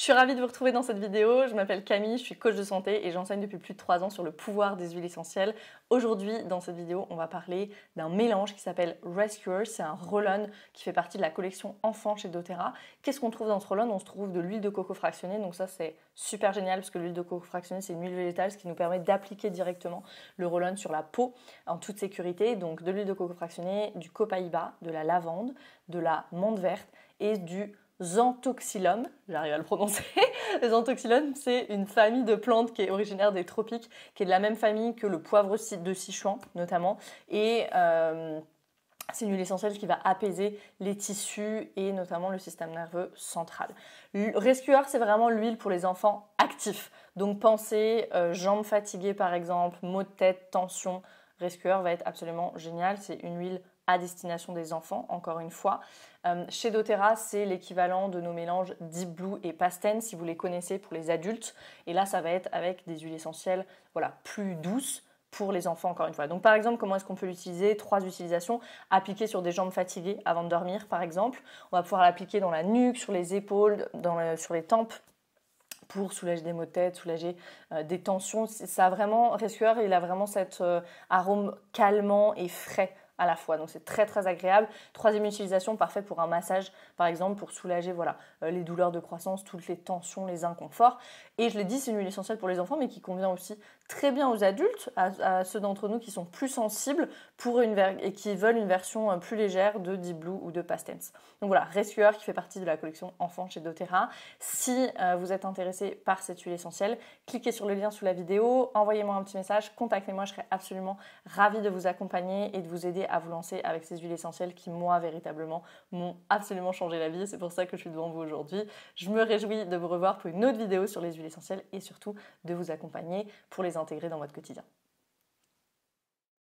Je suis ravie de vous retrouver dans cette vidéo. Je m'appelle Camille, je suis coach de santé et j'enseigne depuis plus de 3 ans sur le pouvoir des huiles essentielles. Aujourd'hui, dans cette vidéo, on va parler d'un mélange qui s'appelle Rescuer. C'est un roll-on qui fait partie de la collection enfant chez doTERRA. Qu'est-ce qu'on trouve dans ce roll-on On se trouve de l'huile de coco fractionnée. Donc ça, c'est super génial parce que l'huile de coco fractionnée, c'est une huile végétale, ce qui nous permet d'appliquer directement le roll-on sur la peau en toute sécurité. Donc de l'huile de coco fractionnée, du copaïba, de la lavande, de la menthe verte et du Zantoxylum, j'arrive à le prononcer. Zantoxylum, c'est une famille de plantes qui est originaire des tropiques, qui est de la même famille que le poivre de Sichuan notamment. Et euh, c'est une huile essentielle qui va apaiser les tissus et notamment le système nerveux central. Rescueur, c'est vraiment l'huile pour les enfants actifs. Donc penser euh, jambes fatiguées par exemple, maux de tête, tension. Rescueur va être absolument génial. C'est une huile à destination des enfants, encore une fois. Euh, chez doTERRA, c'est l'équivalent de nos mélanges Deep Blue et Pasten, si vous les connaissez pour les adultes. Et là, ça va être avec des huiles essentielles voilà, plus douces pour les enfants, encore une fois. Donc, par exemple, comment est-ce qu'on peut l'utiliser Trois utilisations. Appliquer sur des jambes fatiguées avant de dormir, par exemple. On va pouvoir l'appliquer dans la nuque, sur les épaules, dans sur les tempes pour soulager des maux de tête, soulager euh, des tensions. Ça a vraiment, Rescueur, il a vraiment cet euh, arôme calmant et frais à la fois. Donc c'est très très agréable. Troisième utilisation, parfaite pour un massage par exemple, pour soulager voilà, euh, les douleurs de croissance, toutes les tensions, les inconforts. Et je l'ai dit, c'est une huile essentielle pour les enfants, mais qui convient aussi très bien aux adultes, à, ceux d'entre nous qui sont plus sensibles pour une et qui veulent une version euh, plus légère de Deep Blue ou de Pastens. Donc voilà, Rescuer qui fait partie de la collection enfants chez doTERRA. Si euh, vous êtes intéressé par cette huile essentielle, cliquez sur le lien sous la vidéo, envoyez-moi un petit message, contactez-moi, je serai absolument ravie de vous accompagner et de vous aider à vous lancer avec ces huiles essentielles qui, moi, véritablement, m'ont absolument changé la vie. C'est pour ça que je suis devant vous aujourd'hui. Je me réjouis de vous revoir pour une autre vidéo sur les huiles essentielles et surtout de vous accompagner pour les intégrer dans votre quotidien.